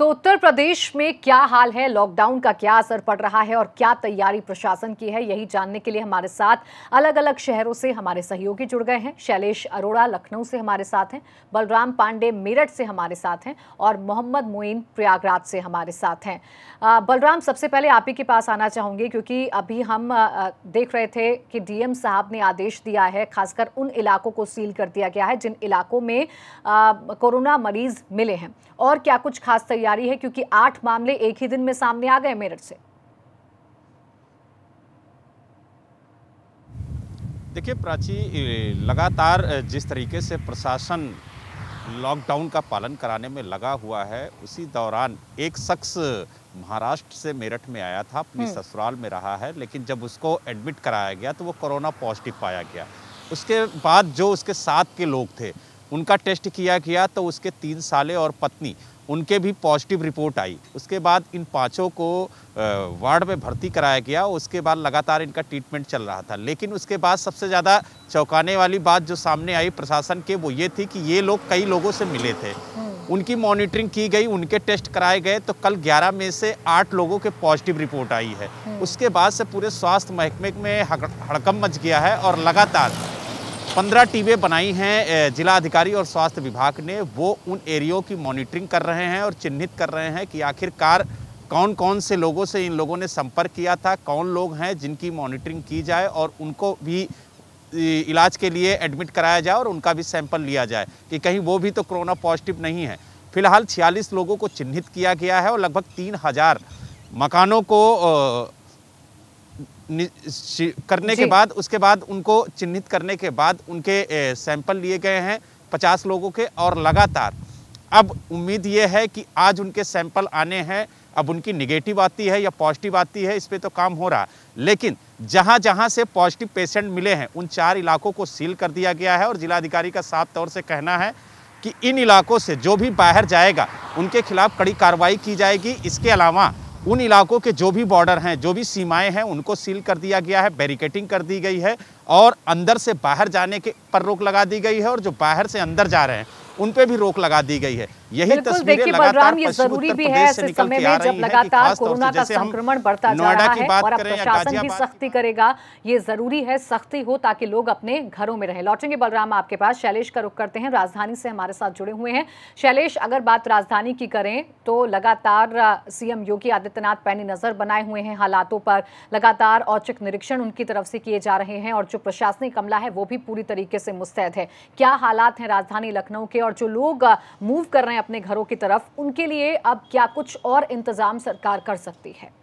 तो उत्तर प्रदेश में क्या हाल है लॉकडाउन का क्या असर पड़ रहा है और क्या तैयारी प्रशासन की है यही जानने के लिए हमारे साथ अलग अलग शहरों से हमारे सहयोगी जुड़ गए हैं शैलेश अरोड़ा लखनऊ से हमारे साथ हैं बलराम पांडे मेरठ से हमारे साथ हैं और मोहम्मद मोइन प्रयागराज से हमारे साथ हैं बलराम सबसे पहले आप ही के पास आना चाहूँगी क्योंकि अभी हम देख रहे थे कि डीएम साहब ने आदेश दिया है खासकर उन इलाकों को सील कर दिया गया है जिन इलाकों में कोरोना मरीज मिले हैं और क्या कुछ खास तैयारी तैयारी है क्योंकि आठ मामले एक ही दिन में सामने आ गए मेरठ से देखिए प्राची लगातार जिस तरीके से प्रशासन लॉकडाउन का पालन कराने में लगा हुआ है उसी दौरान एक शख्स महाराष्ट्र से मेरठ में आया था अपनी हम्म। ससुराल में रहा है लेकिन जब उसको एडमिट कराया गया तो वो कोरोना पॉजिटिव पाया गया उसके बाद जो उसके साथ के लोग थे उनका टेस्ट किया गया तो उसके तीन साले और पत्नी उनके भी पॉजिटिव रिपोर्ट आई उसके बाद इन पाँचों को वार्ड में भर्ती कराया गया उसके बाद लगातार इनका ट्रीटमेंट चल रहा था लेकिन उसके बाद सबसे ज़्यादा चौंकाने वाली बात जो सामने आई प्रशासन के वो ये थी कि ये लोग कई लोगों से मिले थे हम्म। उनकी मॉनिटरिंग की गई उनके टेस्ट कराए गए तो कल 11 में से आठ लोगों के पॉजिटिव रिपोर्ट आई है हम्म। उसके बाद से पूरे स्वास्थ्य महकमे में हड़कम मच गया है और लगातार पंद्रह टीमें बनाई हैं जिला अधिकारी और स्वास्थ्य विभाग ने वो उन एरियो की मॉनिटरिंग कर रहे हैं और चिन्हित कर रहे हैं कि आखिरकार कौन कौन से लोगों से इन लोगों ने संपर्क किया था कौन लोग हैं जिनकी मॉनिटरिंग की जाए और उनको भी इलाज के लिए एडमिट कराया जाए और उनका भी सैंपल लिया जाए कि कहीं वो भी तो कोरोना पॉजिटिव नहीं है फिलहाल छियालीस लोगों को चिन्हित किया गया है और लगभग तीन हज़ार मकानों को करने के बाद उसके बाद उनको चिन्हित करने के बाद उनके सैंपल लिए गए हैं पचास लोगों के और लगातार अब उम्मीद ये है कि आज उनके सैंपल आने हैं अब उनकी निगेटिव आती है या पॉजिटिव आती है इस पर तो काम हो रहा लेकिन जहाँ जहाँ से पॉजिटिव पेशेंट मिले हैं उन चार इलाकों को सील कर दिया गया है और जिलाधिकारी का साफ तौर से कहना है कि इन इलाकों से जो भी बाहर जाएगा उनके खिलाफ कड़ी कार्रवाई की जाएगी इसके अलावा उन इलाकों के जो भी बॉर्डर हैं जो भी सीमाएं हैं उनको सील कर दिया गया है बैरिकेटिंग कर दी गई है और अंदर से बाहर जाने के पर रोक लगा दी गई है और जो बाहर से अंदर जा रहे हैं उन पे भी रोक लगा दी गई है यही तस्वीरें लगातार ये जरूरी भी है ऐसे समय में जब लगातार कोरोना का संक्रमण बढ़ता जा रहा है और अब प्रशासन भी सख्ती करेगा ये जरूरी है सख्ती हो ताकि लोग अपने घरों में रहें लौटेंगे बलराम आपके पास शैलेश का रुख करते हैं राजधानी से हमारे साथ जुड़े हुए हैं शैलेश अगर बात राजधानी की करें तो लगातार सीएम योगी आदित्यनाथ पैनी नजर बनाए हुए हैं हालातों पर लगातार औचक निरीक्षण उनकी तरफ से किए जा रहे हैं और जो प्रशासनिक अमला है वो भी पूरी तरीके से मुस्तैद है क्या हालात हैं राजधानी लखनऊ के और और जो लोग मूव कर रहे हैं अपने घरों की तरफ उनके लिए अब क्या कुछ और इंतजाम सरकार कर सकती है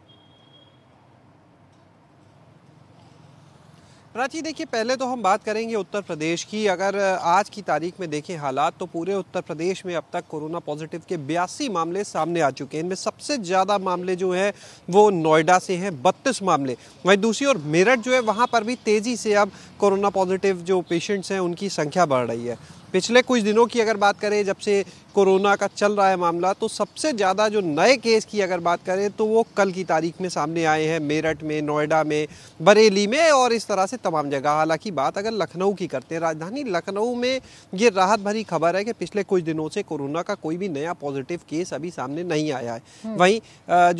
प्राची देखिए पहले तो हम बात करेंगे उत्तर प्रदेश की अगर आज की तारीख में देखें हालात तो पूरे उत्तर प्रदेश में अब तक कोरोना पॉजिटिव के बयासी मामले सामने आ चुके हैं इनमें सबसे ज़्यादा मामले जो हैं वो नोएडा से हैं बत्तीस मामले वहीं दूसरी ओर मेरठ जो है वहां पर भी तेज़ी से अब कोरोना पॉजिटिव जो पेशेंट्स हैं उनकी संख्या बढ़ रही है पिछले कुछ दिनों की अगर बात करें जब से कोरोना का चल रहा है मामला तो सबसे ज़्यादा जो नए केस की अगर बात करें तो वो कल की तारीख में सामने आए हैं मेरठ में नोएडा में बरेली में और इस तरह से तमाम जगह हालांकि बात अगर लखनऊ की करते हैं राजधानी लखनऊ में ये राहत भरी खबर है कि पिछले कुछ दिनों से कोरोना का कोई भी नया पॉजिटिव केस अभी सामने नहीं आया है हम्म। वहीं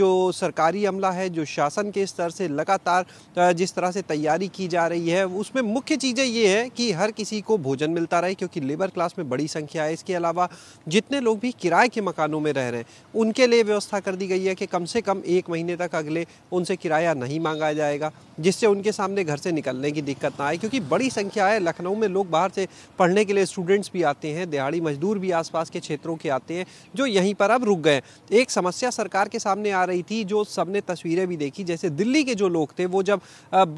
जो सरकारी अमला है जो शासन के स्तर से लगातार जिस तरह से तैयारी की जा रही है उसमें मुख्य चीज़ें ये है कि हर किसी को भोजन मिलता रहे क्योंकि लेबर अपर क्लास में बड़ी संख्या है इसके अलावा जितने लोग भी किराए के मकानों में रह रहे हैं उनके लिए व्यवस्था कर दी गई है कि कम से कम एक महीने तक अगले उनसे किराया नहीं मांगा जाएगा जिससे उनके सामने घर से निकलने की दिक्कत ना आए क्योंकि बड़ी संख्या है लखनऊ में लोग बाहर से पढ़ने के लिए स्टूडेंट्स भी आते हैं दिहाड़ी मजदूर भी आसपास के क्षेत्रों के आते हैं जो यहीं पर अब रुक गए एक समस्या सरकार के सामने आ रही थी जो सबने तस्वीरें भी देखी जैसे दिल्ली के जो लोग थे वो जब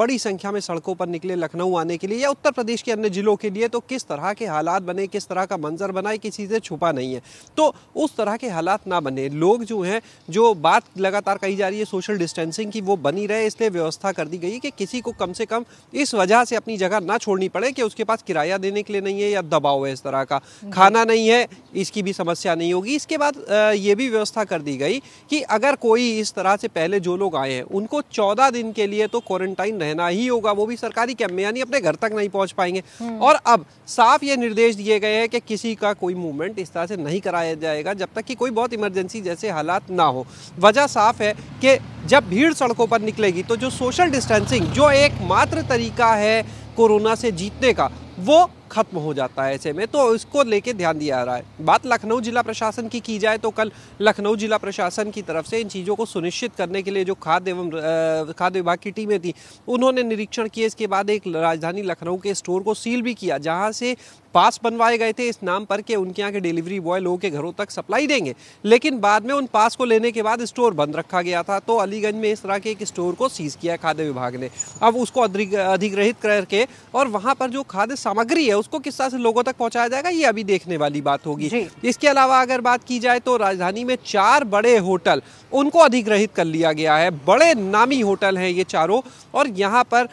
बड़ी संख्या में सड़कों पर निकले लखनऊ आने के लिए या उत्तर प्रदेश के अन्य जिलों के लिए तो किस तरह के हालात बने किस तरह का मंजर बनाए कि चीज़ें छुपा नहीं है तो उस तरह के हालात ना बने लोग जो हैं जो बात लगातार कही जा रही है सोशल डिस्टेंसिंग की वो बनी रहे इसलिए व्यवस्था कर दी गई है कि किसी को कम से कम इस वजह से अपनी जगह ना छोड़नी पड़े कि उसके पास किराया देने के लिए नहीं है या दबाव है इस तरह का खाना नहीं है इसकी भी समस्या नहीं होगी इसके बाद ये भी व्यवस्था कर दी गई कि अगर कोई इस तरह से पहले जो लोग आए हैं उनको चौदह दिन के लिए तो क्वारंटाइन रहना ही होगा वो भी सरकारी कैंप में यानी अपने घर तक नहीं पहुंच पाएंगे हम्म। और अब साफ ये निर्देश दिए गए हैं कि किसी का कोई मूवमेंट इस तरह से नहीं कराया जाएगा जब तक कि कोई बहुत इमरजेंसी जैसे हालात ना हो वजह साफ है कि जब भीड़ सड़कों पर निकलेगी तो जो सोशल डिस्टेंसिंग जो एक मात्र तरीका है कोरोना से जीतने का वो खत्म हो जाता है ऐसे में तो इसको लेके ध्यान दिया जा रहा है बात लखनऊ जिला प्रशासन की की जाए तो कल लखनऊ जिला प्रशासन की तरफ से इन चीज़ों को सुनिश्चित करने के लिए जो खाद्य एवं खाद्य विभाग की टीमें थी उन्होंने निरीक्षण किए इसके बाद एक राजधानी लखनऊ के स्टोर को सील भी किया जहाँ से पास बनवाए गए थे इस नाम पर कि उनके यहाँ के डिलीवरी बॉय लोगों के घरों तक सप्लाई देंगे लेकिन बाद में उन पास को लेने के बाद स्टोर बंद रखा गया था तो अलीगंज में इस तरह के एक स्टोर को सीज किया खाद्य विभाग ने अब उसको अधिग्रहित करके और वहाँ पर जो खाद्य सामग्री है उसको किस तरह से लोगों तक पहुंचाया जाएगा ये अभी देखने वाली बात होगी इसके अलावा अगर बात की जाए तो राजधानी में चार बड़े होटल उनको अधिग्रहित कर लिया गया है बड़े नामी होटल हैं ये चारों और यहाँ पर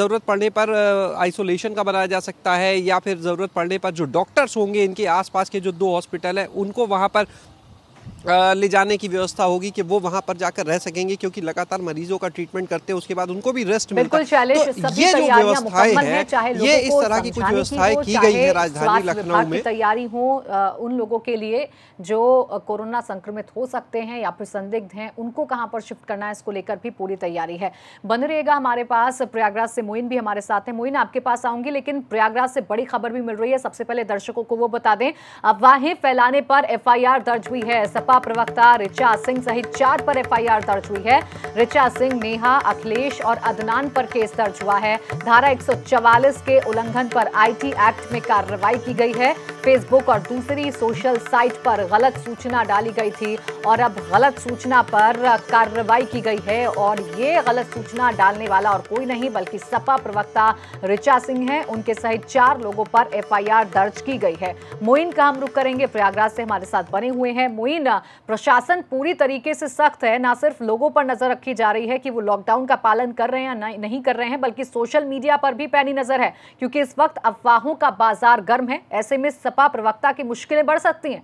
ज़रूरत पड़ने पर आइसोलेशन का बनाया जा सकता है या फिर ज़रूरत पड़ने पर जो डॉक्टर्स होंगे इनके आसपास के जो दो हॉस्पिटल हैं उनको वहाँ पर ले जाने की व्यवस्था होगी कि वो वहाँ पर जाकर रह सकेंगे क्योंकि लगातार मरीजों का ट्रीटमेंट करते हैं उसके बाद उनको भी रेस्ट मिलता है तो ये जो व्यवस्थाएं हैं ये इस तरह की कुछ व्यवस्थाएं की गई है राजधानी लखनऊ में तैयारी हो उन लोगों के लिए जो कोरोना संक्रमित हो सकते हैं या फिर संदिग्ध हैं उनको कहाँ पर शिफ्ट करना है इसको लेकर भी पूरी तैयारी है बन रहेगा हमारे पास प्रयागराज से मोइन भी हमारे साथ हैं मोइन आपके पास आऊंगी लेकिन प्रयागराज से बड़ी खबर भी मिल रही है सबसे पहले दर्शकों को वो बता दें अफवाहें फैलाने पर एफआईआर दर्ज हुई है सपा भाजपा प्रवक्ता ऋचा सिंह सहित चार पर एफआईआर दर्ज हुई है ऋचा सिंह नेहा अखिलेश और अदनान पर केस दर्ज हुआ है धारा 144 के उल्लंघन पर आईटी एक्ट में कार्रवाई की गई है फेसबुक और दूसरी सोशल साइट पर गलत सूचना डाली गई थी और अब गलत सूचना पर कार्रवाई की गई है और ये गलत सूचना डालने वाला और कोई नहीं बल्कि सपा प्रवक्ता ऋचा सिंह है उनके सहित चार लोगों पर एफआईआर दर्ज की गई है मोइन का हम रुख करेंगे प्रयागराज से हमारे साथ बने हुए हैं मोइन प्रशासन पूरी तरीके से सख्त है ना सिर्फ लोगों पर नजर रखी जा रही है कि वो लॉकडाउन का पालन कर रहे हैं या नहीं कर रहे हैं बल्कि सोशल मीडिया पर भी पैनी नजर है क्योंकि इस वक्त अफवाहों का बाजार गर्म है ऐसे में सपा प्रवक्ता की मुश्किलें बढ़ सकती हैं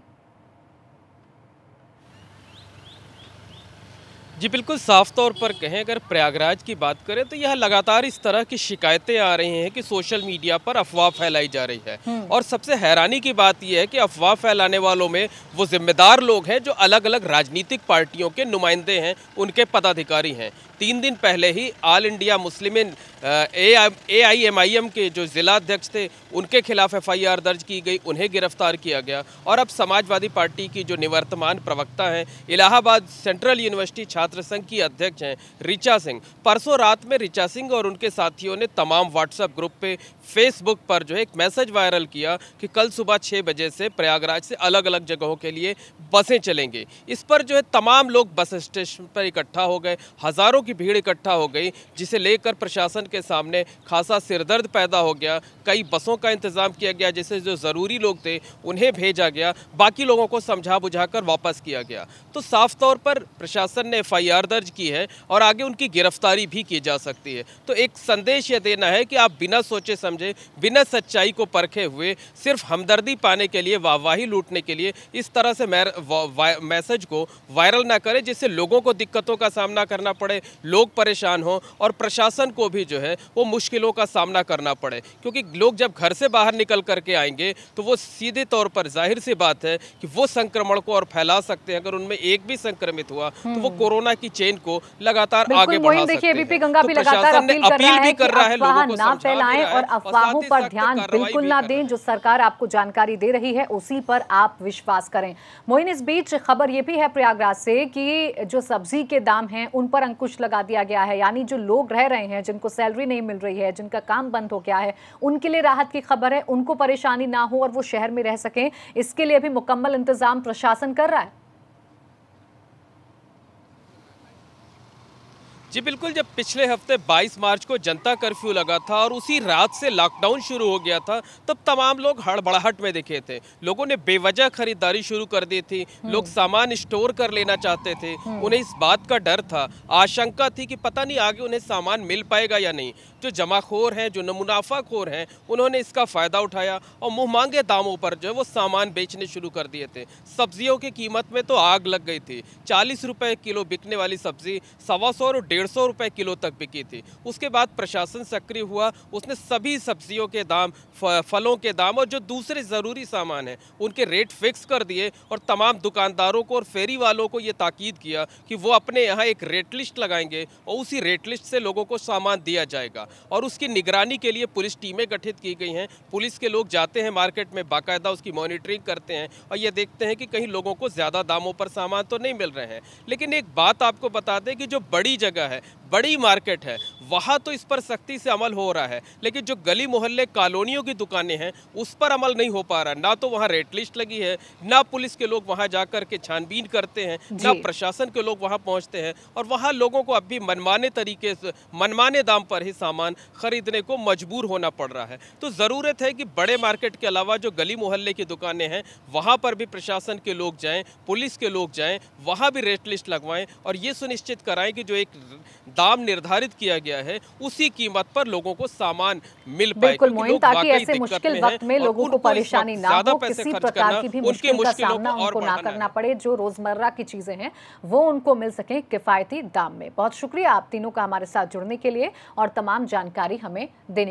जी बिल्कुल साफ तौर पर कहें अगर प्रयागराज की बात करें तो यह लगातार इस तरह की शिकायतें आ रही हैं कि सोशल मीडिया पर अफवाह फैलाई जा रही है हम्म। और सबसे हैरानी की बात यह है कि अफवाह फैलाने वालों में वो जिम्मेदार लोग हैं जो अलग अलग राजनीतिक पार्टियों के नुमाइंदे हैं उनके पदाधिकारी हैं तीन दिन पहले ही all India Muslim A I M I M के जो जिला अध्यक्ष थे उनके खिलाफ एफ आई आर दर्ज की गई उन्हें गिरफ्तार किया गया और अब समाजवादी पार्टी की जो निवर्तमान प्रवक्ता हैं इलाहाबाद सेंट्रल यूनिवर्सिटी छात्र छात्र संघ की अध्यक्ष हैं रिचा सिंह परसों रात में रिचा सिंह और उनके साथियों ने तमाम व्हाट्सएप ग्रुप पे फेसबुक पर जो है एक मैसेज वायरल किया कि कल सुबह छः बजे से प्रयागराज से अलग अलग जगहों के लिए बसें चलेंगे इस पर जो है तमाम लोग बस स्टेशन पर इकट्ठा हो गए हज़ारों की भीड़ इकट्ठा हो गई जिसे लेकर प्रशासन के सामने खासा सिरदर्द पैदा हो गया कई बसों का इंतज़ाम किया गया जिसे जो ज़रूरी लोग थे उन्हें भेजा गया बाकी लोगों को समझा बुझा कर वापस किया गया तो साफ तौर पर प्रशासन ने एफ एफआईआर दर्ज की है और आगे उनकी गिरफ्तारी भी की जा सकती है तो एक संदेश यह देना है कि आप बिना सोचे समझे बिना सच्चाई को परखे हुए सिर्फ हमदर्दी पाने के लिए वाहवाही लूटने के लिए इस तरह से मैसेज को वायरल ना करें जिससे लोगों को दिक्कतों का सामना करना पड़े लोग परेशान हों और प्रशासन को भी जो है वो मुश्किलों का सामना करना पड़े क्योंकि लोग जब घर से बाहर निकल करके आएंगे तो वो सीधे तौर पर जाहिर सी बात है कि वो संक्रमण को और फैला सकते हैं अगर उनमें एक भी संक्रमित हुआ तो वो हम्म। कोरोना कोरोना की चेन को लगातार आगे बढ़ा देखिए बीपी गंगा तो भी लगातार अपील कर रहा है कर रहा है अफवाह ना फैलाएं और अफवाहों पर ध्यान बिल्कुल ना दें जो सरकार आपको जानकारी दे रही है उसी पर आप विश्वास करें मोइन इस बीच खबर ये भी है प्रयागराज से कि जो सब्जी के दाम हैं उन पर अंकुश लगा दिया गया है यानी जो लोग रह रहे हैं जिनको सैलरी नहीं मिल रही है जिनका काम बंद हो गया है उनके लिए राहत की खबर है उनको परेशानी ना हो और वो शहर में रह सकें इसके लिए भी मुकम्मल इंतजाम प्रशासन कर रहा है जी बिल्कुल जब पिछले हफ्ते 22 मार्च को जनता कर्फ्यू लगा था और उसी रात से लॉकडाउन शुरू हो गया था तब तमाम लोग हड़बड़ाहट में दिखे थे लोगों ने बेवजह खरीदारी शुरू कर दी थी हम्म। लोग सामान स्टोर कर लेना चाहते थे हम्म। उन्हें इस बात का डर था आशंका थी कि पता नहीं आगे उन्हें सामान मिल पाएगा या नहीं जो जमाखोर हैं जो मुनाफाखोर हैं उन्होंने इसका फ़ायदा उठाया और मुँह मांगे दामों पर जो है वो सामान बेचने शुरू कर दिए थे सब्जियों की कीमत में तो आग लग गई थी चालीस रुपये किलो बिकने वाली सब्जी सवा सौ और डेढ़ सौ रुपये किलो तक बिकी थी उसके बाद प्रशासन सक्रिय हुआ उसने सभी सब्जियों के दाम फलों के दाम और जो दूसरे ज़रूरी सामान हैं उनके रेट फिक्स कर दिए और तमाम दुकानदारों को और फेरी वालों को ये ताकीद किया कि वो अपने यहाँ एक रेट लिस्ट लगाएंगे और उसी रेट लिस्ट से लोगों को सामान दिया जाएगा और उसकी निगरानी के लिए पुलिस टीमें गठित की गई हैं पुलिस के लोग जाते हैं मार्केट में बाकायदा उसकी मॉनिटरिंग करते हैं और ये देखते हैं कि कहीं लोगों को ज़्यादा दामों पर सामान तो नहीं मिल रहे हैं लेकिन एक बात आपको बता दें कि जो बड़ी जगह है बड़ी मार्केट है वहाँ तो इस पर सख्ती से अमल हो रहा है लेकिन जो गली मोहल्ले कॉलोनियों की दुकानें हैं उस पर अमल नहीं हो पा रहा ना तो वहाँ रेट लिस्ट लगी है ना पुलिस के लोग वहाँ जा के छानबीन करते हैं ना प्रशासन के लोग वहाँ पहुँचते हैं और वहाँ लोगों को अब भी मनमाने तरीके से मनमाने दाम पर ही सामान खरीदने को मजबूर होना पड़ रहा है तो ज़रूरत है कि बड़े मार्केट के अलावा जो गली मोहल्ले की दुकानें हैं वहाँ पर भी प्रशासन के लोग जाएँ पुलिस के लोग जाएँ वहाँ भी रेट लिस्ट लगवाएँ और ये सुनिश्चित कराएँ कि जो एक दाम निर्धारित किया गया है उसी कीमत पर लोगों को सामान मिल पाए बिल्कुल ताकि ऐसे मुश्किल वक्त में लोगों को परेशानी ना हो किसी प्रकार की भी मुश्किल का सामना उनको ना करना पड़े जो रोजमर्रा की चीजें हैं वो उनको मिल सके किफायती दाम में बहुत शुक्रिया आप तीनों का हमारे साथ जुड़ने के लिए और तमाम जानकारी हमें देने